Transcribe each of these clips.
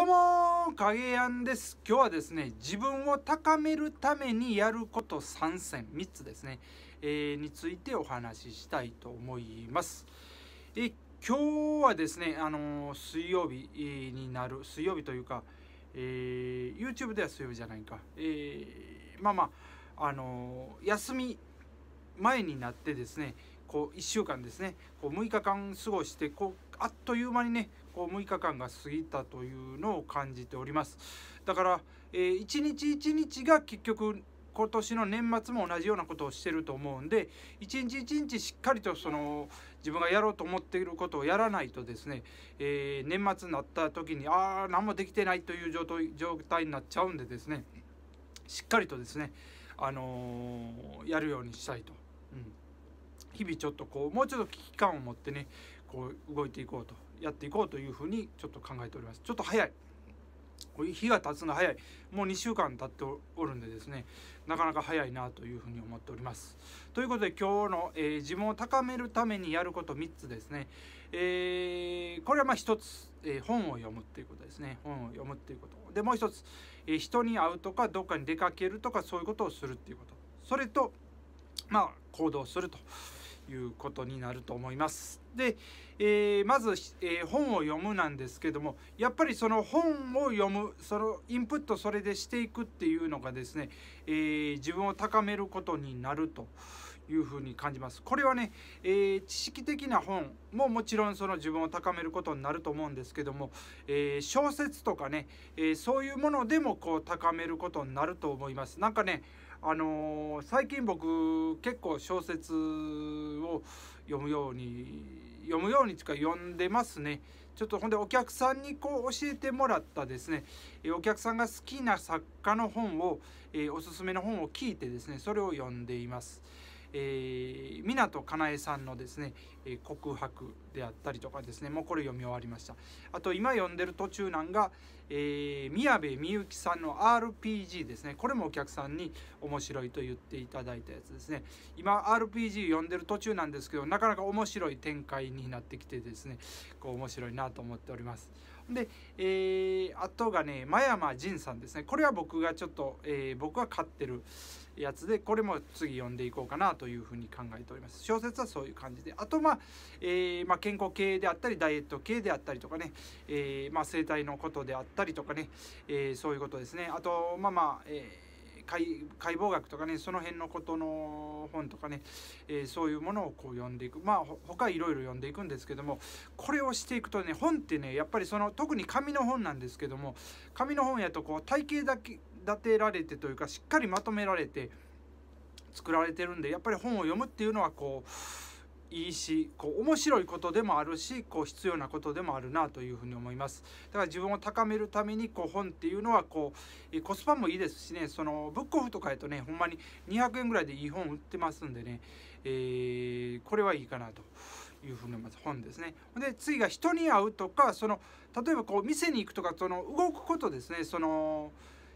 どうも影やんです今日はですね自分を高めるためにやること3選3つですね、えー、についてお話ししたいと思いますえ今日はですねあのー、水曜日になる水曜日というか、えー、YouTube では水曜日じゃないか、えまあまああの休み前になってですねこう1週間ですねこう6日間過ごしてこうあっという間にね6日間が過ぎたというのを感じておりますだから、えー、一日一日が結局今年の年末も同じようなことをしてると思うんで一日一日しっかりとその自分がやろうと思っていることをやらないとですね、えー、年末になった時にああ何もできてないという状態になっちゃうんでですねしっかりとですね、あのー、やるようにしたいと。うん日々ちょっとこうもうちょっと危機感を持ってねこう動いていこうとやっていこうというふうにちょっと考えておりますちょっと早い日が経つの早いもう2週間経っておるんでですねなかなか早いなというふうに思っておりますということで今日の、えー、自分を高めるためにやること3つですね、えー、これはまあ1つ、えー、本を読むっていうことですね本を読むっていうことでもう1つ、え人に会うとかどっかに出かけるとかそういうことをするっていうことそれとまあ行動するということになると思います。で、えー、まず、えー、本を読むなんですけどもやっぱりその本を読むそのインプットそれでしていくっていうのがですね、えー、自分を高めることになると。いうふうに感じます。これはね、えー、知識的な本ももちろんその自分を高めることになると思うんですけども、えー、小説とかね、えー、そういうものでもこう高めることになると思います。なんかね、あの最近僕結構小説を読むように読むようにしか読んでますね。ちょっとほんでお客さんにこう教えてもらったですね、えお客さんが好きな作家の本を、えおすすめの本を聞いてですね、それを読んでいます。えー、港かなえさんのですね、え告白であったりとかですねもうこれ読み終わりましたあと今読んでる途中なんが、えー、宮部みゆきさんの RPG ですねこれもお客さんに面白いと言っていただいたやつですね今 RPG 読んでる途中なんですけどなかなか面白い展開になってきてですねこう面白いなと思っておりますで、えー、あとがね、真山仁さんですね。これは僕がちょっと、えー、僕は飼ってるやつで、これも次読んでいこうかなというふうに考えております。小説はそういう感じで。あと、まあ、えー、まあ、健康系であったり、ダイエット系であったりとかね、えー、まあ、生態のことであったりとかね、えー、そういうことですね。あと、まあまあ、えー解解剖学とかねその辺のことの本とかね、えー、そういうものをこう読んでいくまあ他いろいろ読んでいくんですけどもこれをしていくとね本ってねやっぱりその特に紙の本なんですけども紙の本やとこう体系だけ立てられてというかしっかりまとめられて作られてるんでやっぱり本を読むっていうのはこういいしこう面白いことでもあるしこう必要なことでもあるなというふうに思いますだから自分を高めるためにこう本っていうのはこうコスパもいいですしねそのブックオフとかやとねほんまに200円ぐらいでいい本売ってますんでね、えー、これはいいかなというふうに思います本ですねで次が人に会うとかその例えばこう店に行くとかその動くことですねその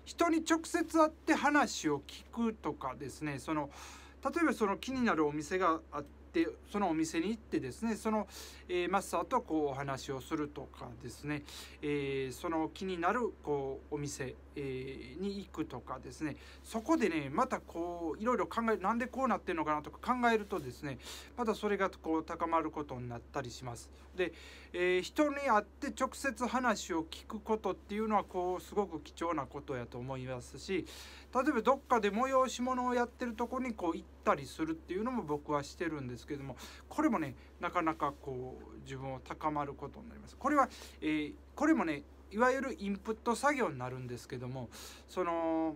人に直接会って話を聞くとかですねその例えばその気になるお店があってってそのお店に行ってですねその、えー、マスターとこうお話をするとかですね、えー、その気になるこうお店、えー、に行くとかですねそこでねまたこういろいろ考えなんでこうなってるのかなとか考えるとですねまたそれがこう高まることになったりします。で、えー、人に会って直接話を聞くことっていうのはこうすごく貴重なことやと思いますし例えばどっかで催し物をやってるとこにこう行ってったりするっていうのも僕はしてるんですけどもこれもねなかなかこう自分を高まることになりますこれは、えー、これもねいわゆるインプット作業になるんですけどもその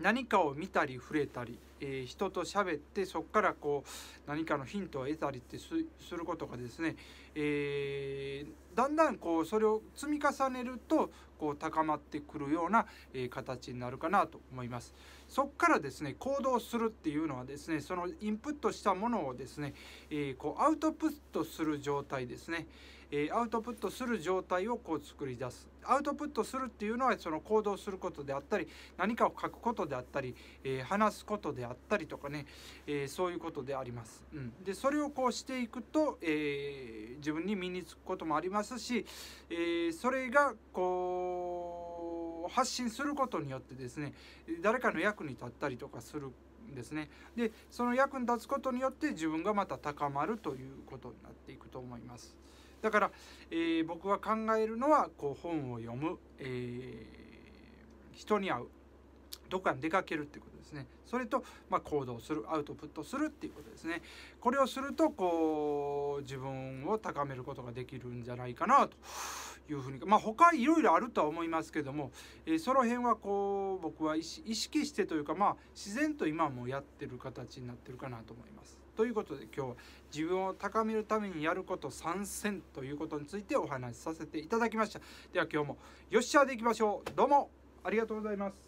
何かを見たり触れたり、えー、人と喋ってそこからこう何かのヒントを得たりってすることがですね、えー、だんだんこうそれを積み重ねるとこう高まってくるような、えー、形になるかなと思います。そこからですね行動するっていうのはですねそのインプットしたものをですね、えこうアウトプットする状態ですね。えアウトプットする状態をこう作り出すアウトプットするっていうのはその行動することであったり何かを書くことであったり、え話すことであったりとかね、えそういうことであります、うん、でそれをこうしていくと、え自分に身につくこともありますし、えそれがこう発信することによってですね誰かの役に立ったりとかするですねでその役に立つことによって自分がまた高まるということになっていくと思います。だから、えー、僕は考えるのはこう本を読む、えー、人に会うどこかに出かけるっていうことですね。それと、まあ、行動する、アウトプットするっていうことですね。これをすると、こう、自分を高めることができるんじゃないかなというふうに。まあ、他いろいろあるとは思いますけども、えー、その辺はこう、僕は意識してというか、まあ、自然と今もやってる形になってるかなと思います。ということで今日は自分を高めるためにやること参戦ということについてお話しさせていただきました。では今日もよっしゃでいきましょう。どうもありがとうございます。